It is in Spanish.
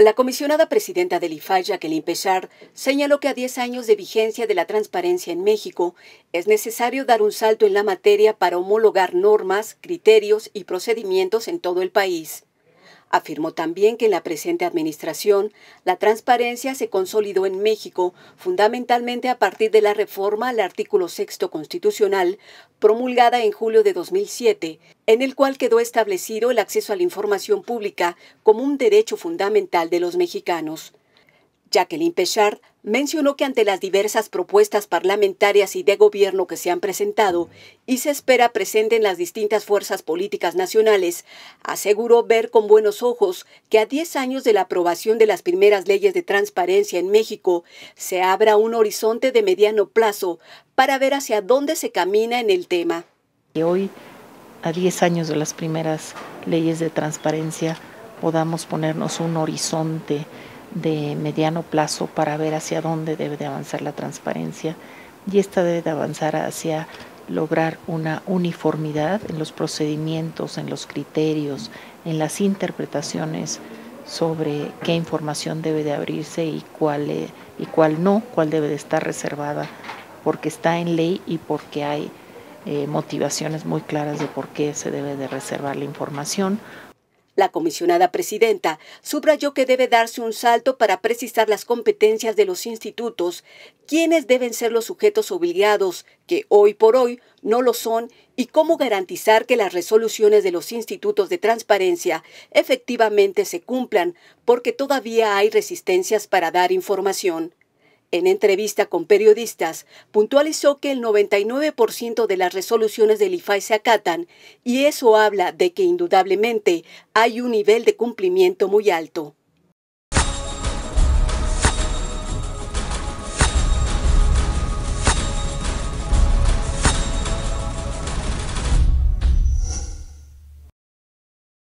La comisionada presidenta del IFAI, Jacqueline Pechar señaló que a 10 años de vigencia de la transparencia en México es necesario dar un salto en la materia para homologar normas, criterios y procedimientos en todo el país. Afirmó también que en la presente administración la transparencia se consolidó en México fundamentalmente a partir de la reforma al artículo sexto constitucional promulgada en julio de 2007, en el cual quedó establecido el acceso a la información pública como un derecho fundamental de los mexicanos. Jacqueline Pechard mencionó que ante las diversas propuestas parlamentarias y de gobierno que se han presentado y se espera presenten las distintas fuerzas políticas nacionales, aseguró ver con buenos ojos que a 10 años de la aprobación de las primeras leyes de transparencia en México se abra un horizonte de mediano plazo para ver hacia dónde se camina en el tema. hoy, a 10 años de las primeras leyes de transparencia, podamos ponernos un horizonte de mediano plazo para ver hacia dónde debe de avanzar la transparencia y esta debe de avanzar hacia lograr una uniformidad en los procedimientos, en los criterios, en las interpretaciones sobre qué información debe de abrirse y cuál, eh, y cuál no, cuál debe de estar reservada, porque está en ley y porque hay eh, motivaciones muy claras de por qué se debe de reservar la información, la comisionada presidenta subrayó que debe darse un salto para precisar las competencias de los institutos, quiénes deben ser los sujetos obligados, que hoy por hoy no lo son, y cómo garantizar que las resoluciones de los institutos de transparencia efectivamente se cumplan, porque todavía hay resistencias para dar información. En entrevista con periodistas, puntualizó que el 99% de las resoluciones del IFAI se acatan y eso habla de que indudablemente hay un nivel de cumplimiento muy alto.